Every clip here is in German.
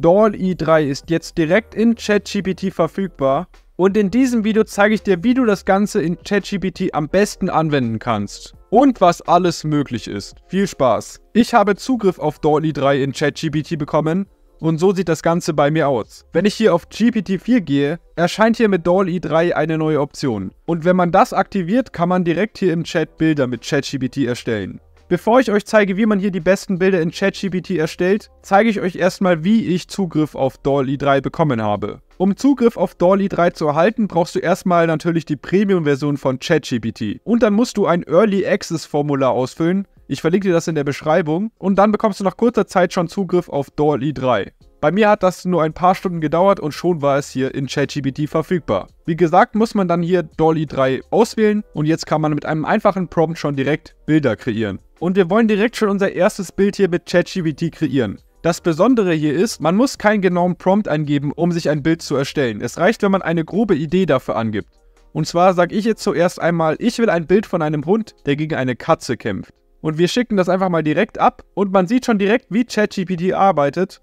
DALL e 3 ist jetzt direkt in ChatGPT verfügbar und in diesem Video zeige ich dir, wie du das Ganze in ChatGPT am besten anwenden kannst und was alles möglich ist. Viel Spaß! Ich habe Zugriff auf DALL e 3 in ChatGPT bekommen und so sieht das Ganze bei mir aus. Wenn ich hier auf GPT-4 gehe, erscheint hier mit DALL e 3 eine neue Option. Und wenn man das aktiviert, kann man direkt hier im Chat Bilder mit ChatGPT erstellen. Bevor ich euch zeige, wie man hier die besten Bilder in ChatGPT erstellt, zeige ich euch erstmal, wie ich Zugriff auf DALL-E 3 bekommen habe. Um Zugriff auf DALL-E 3 zu erhalten, brauchst du erstmal natürlich die Premium-Version von ChatGPT. Und dann musst du ein Early Access-Formular ausfüllen. Ich verlinke dir das in der Beschreibung. Und dann bekommst du nach kurzer Zeit schon Zugriff auf DALL-E 3. Bei mir hat das nur ein paar Stunden gedauert und schon war es hier in ChatGPT verfügbar. Wie gesagt, muss man dann hier Dolly 3 auswählen und jetzt kann man mit einem einfachen Prompt schon direkt Bilder kreieren. Und wir wollen direkt schon unser erstes Bild hier mit ChatGPT kreieren. Das Besondere hier ist, man muss keinen genauen Prompt eingeben, um sich ein Bild zu erstellen. Es reicht, wenn man eine grobe Idee dafür angibt. Und zwar sage ich jetzt zuerst einmal, ich will ein Bild von einem Hund, der gegen eine Katze kämpft. Und wir schicken das einfach mal direkt ab und man sieht schon direkt, wie ChatGPT arbeitet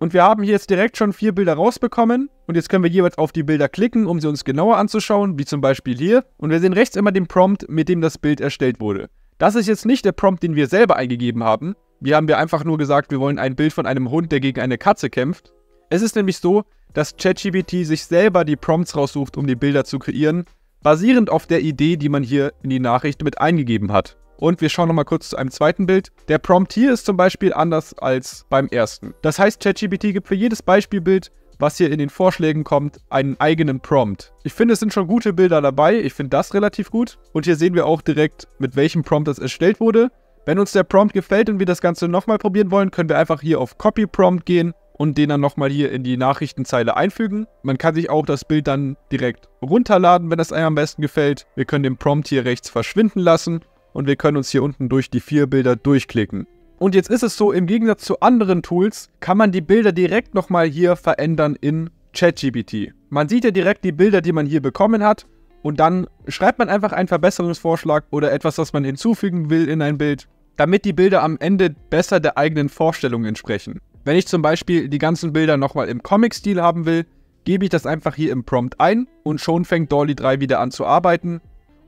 und wir haben hier jetzt direkt schon vier Bilder rausbekommen. Und jetzt können wir jeweils auf die Bilder klicken, um sie uns genauer anzuschauen, wie zum Beispiel hier. Und wir sehen rechts immer den Prompt, mit dem das Bild erstellt wurde. Das ist jetzt nicht der Prompt, den wir selber eingegeben haben. Hier haben wir einfach nur gesagt, wir wollen ein Bild von einem Hund, der gegen eine Katze kämpft. Es ist nämlich so, dass ChatGPT sich selber die Prompts raussucht, um die Bilder zu kreieren, basierend auf der Idee, die man hier in die Nachricht mit eingegeben hat. Und wir schauen nochmal kurz zu einem zweiten Bild. Der Prompt hier ist zum Beispiel anders als beim ersten. Das heißt, ChatGPT gibt für jedes Beispielbild was hier in den Vorschlägen kommt, einen eigenen Prompt. Ich finde, es sind schon gute Bilder dabei. Ich finde das relativ gut. Und hier sehen wir auch direkt, mit welchem Prompt das erstellt wurde. Wenn uns der Prompt gefällt und wir das Ganze nochmal probieren wollen, können wir einfach hier auf Copy Prompt gehen und den dann nochmal hier in die Nachrichtenzeile einfügen. Man kann sich auch das Bild dann direkt runterladen, wenn das einem am besten gefällt. Wir können den Prompt hier rechts verschwinden lassen und wir können uns hier unten durch die vier Bilder durchklicken. Und jetzt ist es so, im Gegensatz zu anderen Tools kann man die Bilder direkt nochmal hier verändern in ChatGPT. Man sieht ja direkt die Bilder, die man hier bekommen hat und dann schreibt man einfach einen Verbesserungsvorschlag oder etwas, was man hinzufügen will in ein Bild, damit die Bilder am Ende besser der eigenen Vorstellung entsprechen. Wenn ich zum Beispiel die ganzen Bilder nochmal im Comic-Stil haben will, gebe ich das einfach hier im Prompt ein und schon fängt Dolly 3 wieder an zu arbeiten.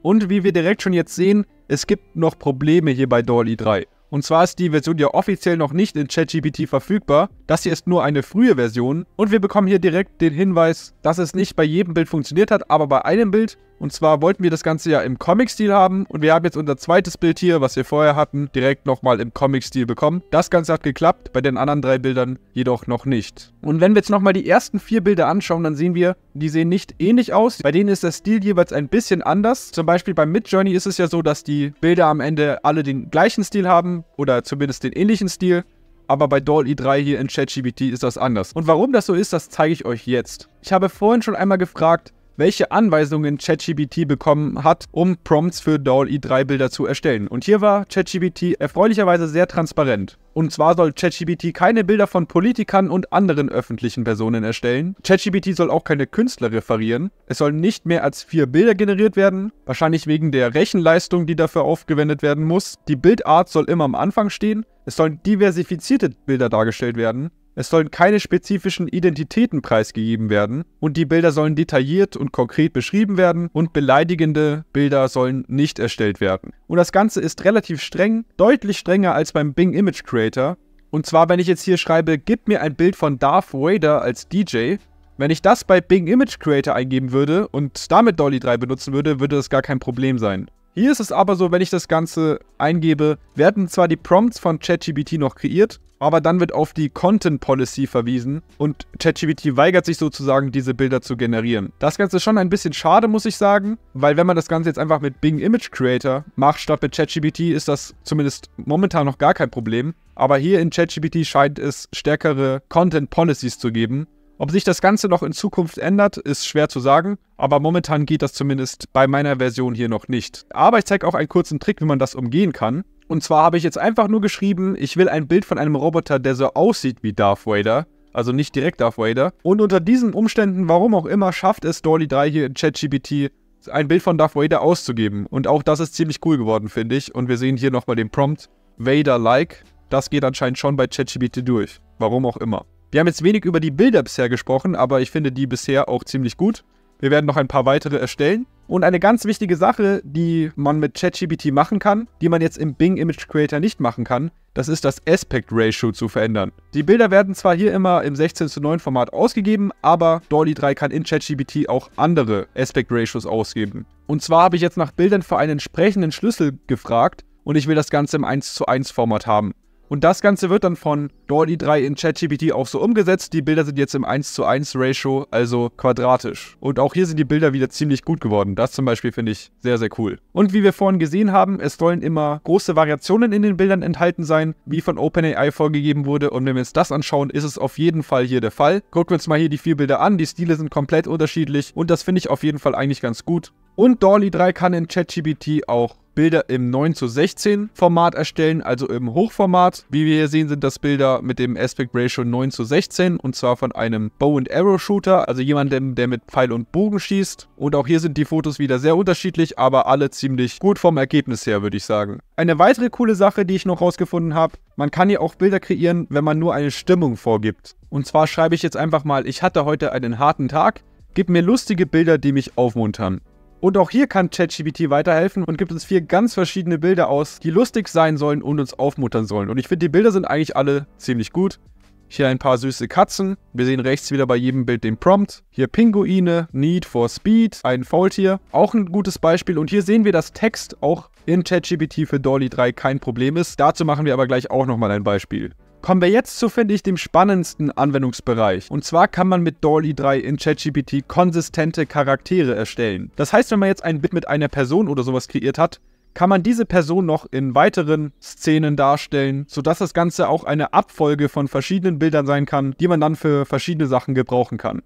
Und wie wir direkt schon jetzt sehen, es gibt noch Probleme hier bei dall 3. Und zwar ist die Version ja offiziell noch nicht in ChatGPT verfügbar. Das hier ist nur eine frühe Version. Und wir bekommen hier direkt den Hinweis, dass es nicht bei jedem Bild funktioniert hat, aber bei einem Bild. Und zwar wollten wir das Ganze ja im Comic-Stil haben und wir haben jetzt unser zweites Bild hier, was wir vorher hatten, direkt nochmal im Comic-Stil bekommen. Das Ganze hat geklappt, bei den anderen drei Bildern jedoch noch nicht. Und wenn wir jetzt nochmal die ersten vier Bilder anschauen, dann sehen wir, die sehen nicht ähnlich aus. Bei denen ist der Stil jeweils ein bisschen anders. Zum Beispiel beim Midjourney ist es ja so, dass die Bilder am Ende alle den gleichen Stil haben oder zumindest den ähnlichen Stil aber bei DALL-E 3 hier in ChatGPT ist das anders. Und warum das so ist, das zeige ich euch jetzt. Ich habe vorhin schon einmal gefragt, welche Anweisungen ChatGPT bekommen hat, um Prompts für DALL-E3-Bilder zu erstellen. Und hier war ChatGPT erfreulicherweise sehr transparent. Und zwar soll ChatGPT keine Bilder von Politikern und anderen öffentlichen Personen erstellen. ChatGPT soll auch keine Künstler referieren. Es sollen nicht mehr als vier Bilder generiert werden, wahrscheinlich wegen der Rechenleistung, die dafür aufgewendet werden muss. Die Bildart soll immer am Anfang stehen. Es sollen diversifizierte Bilder dargestellt werden. Es sollen keine spezifischen Identitäten preisgegeben werden und die Bilder sollen detailliert und konkret beschrieben werden und beleidigende Bilder sollen nicht erstellt werden. Und das Ganze ist relativ streng, deutlich strenger als beim Bing Image Creator. Und zwar, wenn ich jetzt hier schreibe, gib mir ein Bild von Darth Vader als DJ, wenn ich das bei Bing Image Creator eingeben würde und damit Dolly 3 benutzen würde, würde das gar kein Problem sein. Hier ist es aber so, wenn ich das Ganze eingebe, werden zwar die Prompts von ChatGBT noch kreiert, aber dann wird auf die Content Policy verwiesen und ChatGBT weigert sich sozusagen, diese Bilder zu generieren. Das Ganze ist schon ein bisschen schade, muss ich sagen, weil wenn man das Ganze jetzt einfach mit Bing Image Creator macht, statt mit ChatGBT, ist das zumindest momentan noch gar kein Problem. Aber hier in ChatGPT scheint es stärkere Content Policies zu geben ob sich das Ganze noch in Zukunft ändert, ist schwer zu sagen, aber momentan geht das zumindest bei meiner Version hier noch nicht. Aber ich zeige auch einen kurzen Trick, wie man das umgehen kann. Und zwar habe ich jetzt einfach nur geschrieben, ich will ein Bild von einem Roboter, der so aussieht wie Darth Vader. Also nicht direkt Darth Vader. Und unter diesen Umständen, warum auch immer, schafft es Dolly 3 hier in ChatGPT, ein Bild von Darth Vader auszugeben. Und auch das ist ziemlich cool geworden, finde ich. Und wir sehen hier nochmal den Prompt, Vader-like. Das geht anscheinend schon bei ChatGPT durch. Warum auch immer. Wir haben jetzt wenig über die Bilder bisher gesprochen, aber ich finde die bisher auch ziemlich gut. Wir werden noch ein paar weitere erstellen. Und eine ganz wichtige Sache, die man mit ChatGPT machen kann, die man jetzt im Bing Image Creator nicht machen kann, das ist das Aspect Ratio zu verändern. Die Bilder werden zwar hier immer im 16 zu 9 Format ausgegeben, aber Dolly 3 kann in ChatGPT auch andere Aspect Ratios ausgeben. Und zwar habe ich jetzt nach Bildern für einen entsprechenden Schlüssel gefragt und ich will das Ganze im 1 zu 1 Format haben. Und das Ganze wird dann von Dolly 3 in ChatGPT auch so umgesetzt. Die Bilder sind jetzt im 1 zu 1 Ratio, also quadratisch. Und auch hier sind die Bilder wieder ziemlich gut geworden. Das zum Beispiel finde ich sehr, sehr cool. Und wie wir vorhin gesehen haben, es sollen immer große Variationen in den Bildern enthalten sein, wie von OpenAI vorgegeben wurde. Und wenn wir uns das anschauen, ist es auf jeden Fall hier der Fall. Gucken wir uns mal hier die vier Bilder an. Die Stile sind komplett unterschiedlich und das finde ich auf jeden Fall eigentlich ganz gut. Und Dolly 3 kann in ChatGPT auch Bilder im 9 zu 16 Format erstellen, also im Hochformat. Wie wir hier sehen, sind das Bilder mit dem Aspect Ratio 9 zu 16 und zwar von einem Bow and Arrow Shooter, also jemandem, der mit Pfeil und Bogen schießt. Und auch hier sind die Fotos wieder sehr unterschiedlich, aber alle ziemlich gut vom Ergebnis her, würde ich sagen. Eine weitere coole Sache, die ich noch rausgefunden habe, man kann hier auch Bilder kreieren, wenn man nur eine Stimmung vorgibt. Und zwar schreibe ich jetzt einfach mal, ich hatte heute einen harten Tag, gib mir lustige Bilder, die mich aufmuntern. Und auch hier kann ChatGPT weiterhelfen und gibt uns vier ganz verschiedene Bilder aus, die lustig sein sollen und uns aufmuttern sollen. Und ich finde, die Bilder sind eigentlich alle ziemlich gut. Hier ein paar süße Katzen. Wir sehen rechts wieder bei jedem Bild den Prompt. Hier Pinguine, Need for Speed, ein Faultier. Auch ein gutes Beispiel. Und hier sehen wir, dass Text auch in ChatGPT für Dolly 3 kein Problem ist. Dazu machen wir aber gleich auch nochmal ein Beispiel. Kommen wir jetzt zu, finde ich, dem spannendsten Anwendungsbereich. Und zwar kann man mit DALL-E 3 in ChatGPT konsistente Charaktere erstellen. Das heißt, wenn man jetzt ein Bit mit einer Person oder sowas kreiert hat, kann man diese Person noch in weiteren Szenen darstellen, sodass das Ganze auch eine Abfolge von verschiedenen Bildern sein kann, die man dann für verschiedene Sachen gebrauchen kann.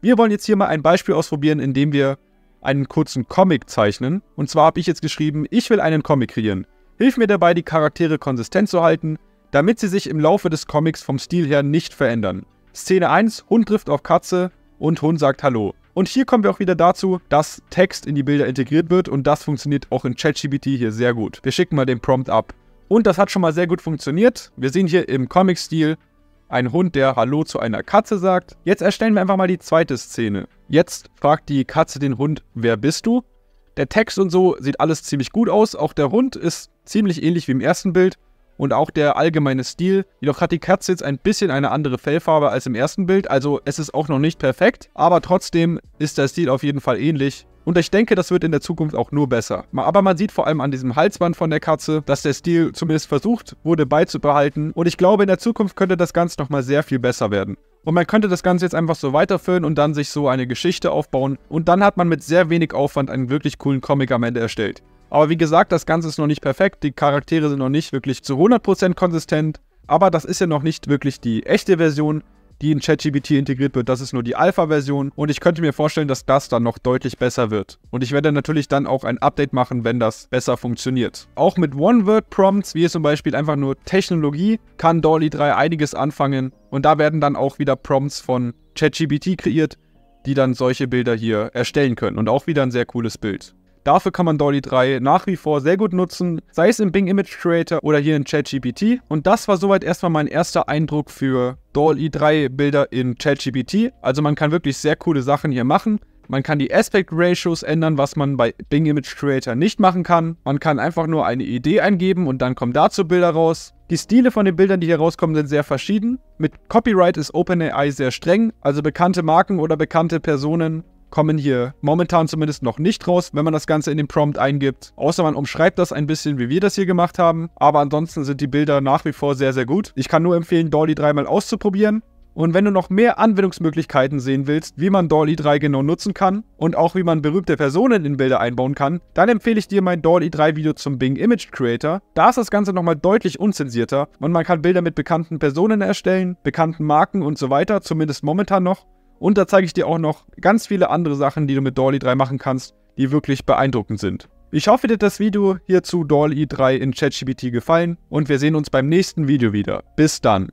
Wir wollen jetzt hier mal ein Beispiel ausprobieren, indem wir einen kurzen Comic zeichnen. Und zwar habe ich jetzt geschrieben, ich will einen Comic kreieren. Hilf mir dabei, die Charaktere konsistent zu halten damit sie sich im Laufe des Comics vom Stil her nicht verändern. Szene 1, Hund trifft auf Katze und Hund sagt Hallo. Und hier kommen wir auch wieder dazu, dass Text in die Bilder integriert wird und das funktioniert auch in ChatGPT hier sehr gut. Wir schicken mal den Prompt ab. Und das hat schon mal sehr gut funktioniert. Wir sehen hier im Comic-Stil einen Hund, der Hallo zu einer Katze sagt. Jetzt erstellen wir einfach mal die zweite Szene. Jetzt fragt die Katze den Hund, wer bist du? Der Text und so sieht alles ziemlich gut aus. Auch der Hund ist ziemlich ähnlich wie im ersten Bild und auch der allgemeine Stil. Jedoch hat die Katze jetzt ein bisschen eine andere Fellfarbe als im ersten Bild, also es ist auch noch nicht perfekt, aber trotzdem ist der Stil auf jeden Fall ähnlich. Und ich denke, das wird in der Zukunft auch nur besser. Aber man sieht vor allem an diesem Halsband von der Katze, dass der Stil zumindest versucht wurde beizubehalten. Und ich glaube, in der Zukunft könnte das Ganze nochmal sehr viel besser werden. Und man könnte das Ganze jetzt einfach so weiterführen und dann sich so eine Geschichte aufbauen. Und dann hat man mit sehr wenig Aufwand einen wirklich coolen Comic am Ende erstellt. Aber wie gesagt, das Ganze ist noch nicht perfekt. Die Charaktere sind noch nicht wirklich zu 100% konsistent. Aber das ist ja noch nicht wirklich die echte Version, die in ChatGPT integriert wird. Das ist nur die Alpha-Version. Und ich könnte mir vorstellen, dass das dann noch deutlich besser wird. Und ich werde natürlich dann auch ein Update machen, wenn das besser funktioniert. Auch mit One-Word-Prompts, wie zum Beispiel einfach nur Technologie, kann Dolly 3 einiges anfangen. Und da werden dann auch wieder Prompts von ChatGPT kreiert, die dann solche Bilder hier erstellen können. Und auch wieder ein sehr cooles Bild. Dafür kann man Dolly 3 nach wie vor sehr gut nutzen, sei es im Bing Image Creator oder hier in ChatGPT. Und das war soweit erstmal mein erster Eindruck für Dolly 3 Bilder in ChatGPT. Also man kann wirklich sehr coole Sachen hier machen. Man kann die Aspect Ratios ändern, was man bei Bing Image Creator nicht machen kann. Man kann einfach nur eine Idee eingeben und dann kommen dazu Bilder raus. Die Stile von den Bildern, die hier rauskommen, sind sehr verschieden. Mit Copyright ist OpenAI sehr streng, also bekannte Marken oder bekannte Personen kommen hier momentan zumindest noch nicht raus, wenn man das Ganze in den Prompt eingibt. Außer man umschreibt das ein bisschen, wie wir das hier gemacht haben. Aber ansonsten sind die Bilder nach wie vor sehr, sehr gut. Ich kann nur empfehlen, Dolly dreimal auszuprobieren. Und wenn du noch mehr Anwendungsmöglichkeiten sehen willst, wie man Dolly 3 genau nutzen kann und auch wie man berühmte Personen in Bilder einbauen kann, dann empfehle ich dir mein Dolly 3 Video zum Bing Image Creator. Da ist das Ganze nochmal deutlich unzensierter und man kann Bilder mit bekannten Personen erstellen, bekannten Marken und so weiter, zumindest momentan noch. Und da zeige ich dir auch noch ganz viele andere Sachen, die du mit Dolly 3 machen kannst, die wirklich beeindruckend sind. Ich hoffe, dir hat das Video hier zu DALL-E 3 in ChatGPT gefallen und wir sehen uns beim nächsten Video wieder. Bis dann!